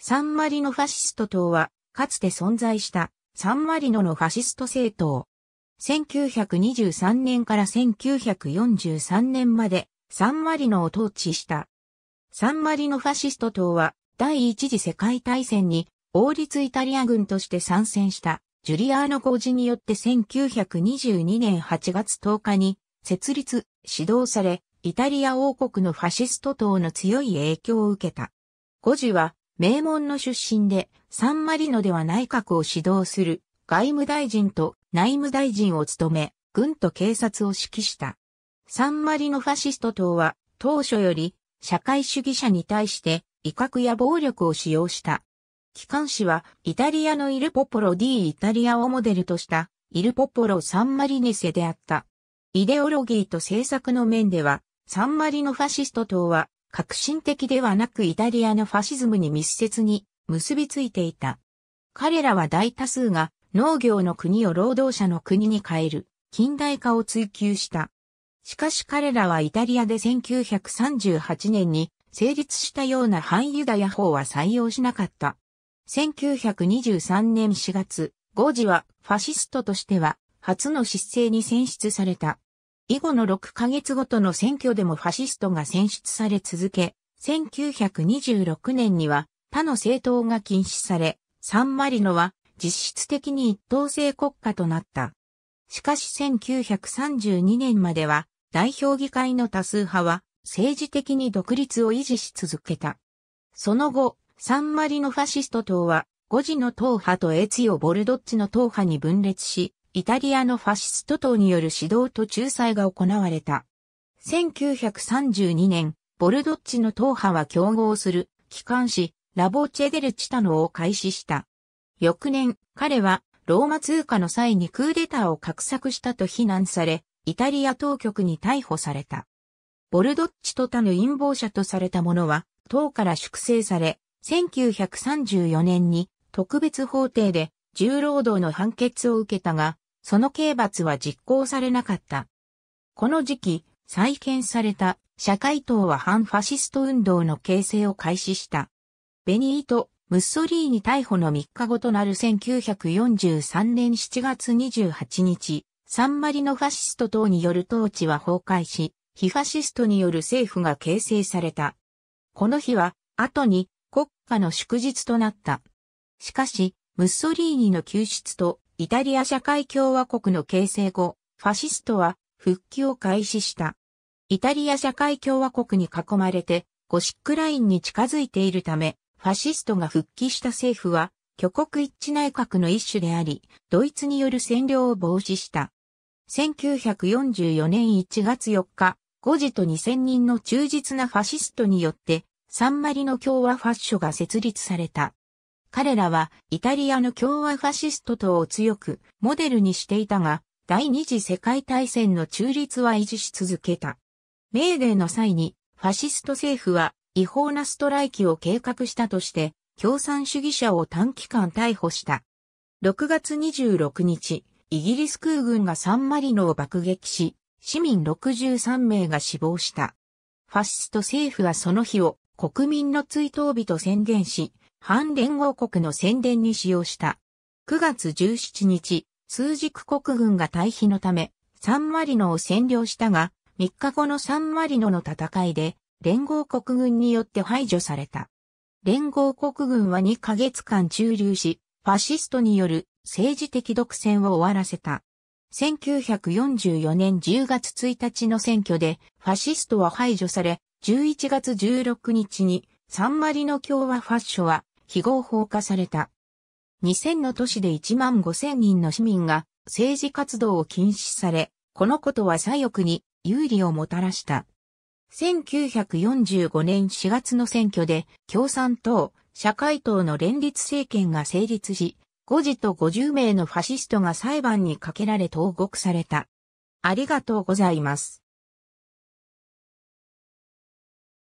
サンマリノファシスト党は、かつて存在したサンマリノのファシスト政党。1923年から1943年までサンマリノを統治した。サンマリノファシスト党は第一次世界大戦に王立イタリア軍として参戦したジュリアーノ公事によって1922年8月10日に設立、指導され、イタリア王国のファシスト党の強い影響を受けた。ゴジは名門の出身で、サンマリノでは内閣を指導する外務大臣と内務大臣を務め、軍と警察を指揮した。サンマリノファシスト党は当初より社会主義者に対して威嚇や暴力を使用した。機関紙はイタリアのイルポポロ D イタリアをモデルとしたイルポポロサンマリネセであった。イデオロギーと政策の面ではサンマリノファシスト党は革新的ではなくイタリアのファシズムに密接に結びついていた。彼らは大多数が農業の国を労働者の国に変える近代化を追求した。しかし彼らはイタリアで1938年に成立したような反ユダヤ法は採用しなかった。1923年4月、ゴージはファシストとしては初の失政に選出された。以後の6ヶ月ごとの選挙でもファシストが選出され続け、1926年には他の政党が禁止され、サンマリノは実質的に一党制国家となった。しかし1932年までは代表議会の多数派は政治的に独立を維持し続けた。その後、サンマリノファシスト党は5時の党派とエツヨ・ボルドッチの党派に分裂し、イタリアのファシスト党による指導と仲裁が行われた。1932年、ボルドッチの党派は競合する、機関紙、ラボチェデルチタノを開始した。翌年、彼は、ローマ通貨の際にクーデターを画策したと非難され、イタリア当局に逮捕された。ボルドッチと他の陰謀者とされた者は、党から粛清され、1934年に特別法廷で重労働の判決を受けたが、その刑罰は実行されなかった。この時期、再建された社会党は反ファシスト運動の形成を開始した。ベニーとムッソリーニ逮捕の3日後となる1943年7月28日、サンマリのファシスト等による統治は崩壊し、非ファシストによる政府が形成された。この日は、後に国家の祝日となった。しかし、ムッソリーニの救出とイタリア社会共和国の形成後、ファシストは復帰を開始した。イタリア社会共和国に囲まれて、ゴシックラインに近づいているため、ファシストが復帰した政府は、挙国一致内閣の一種であり、ドイツによる占領を防止した。1944年1月4日、ゴジと2000人の忠実なファシストによって、サンマリの共和ファッショが設立された。彼らはイタリアの共和ファシスト党を強くモデルにしていたが、第二次世界大戦の中立は維持し続けた。メーデーの際にファシスト政府は違法なストライキを計画したとして共産主義者を短期間逮捕した。6月26日、イギリス空軍がサンマリノを爆撃し、市民63名が死亡した。ファシスト政府はその日を国民の追悼日と宣言し、反連合国の宣伝に使用した。9月17日、数軸国軍が退避のため、サンマリノを占領したが、3日後のサンマリノの戦いで、連合国軍によって排除された。連合国軍は2ヶ月間駐留し、ファシストによる政治的独占を終わらせた。1944年10月1日の選挙でファシストは排除され、11月16日にサンマリノ共和ファッショは非合法化された。2000の都市で1万5000人の市民が政治活動を禁止され、このことは左翼に有利をもたらした。1945年4月の選挙で共産党、社会党の連立政権が成立し、5時と50名のファシストが裁判にかけられ投獄された。ありがとうございます。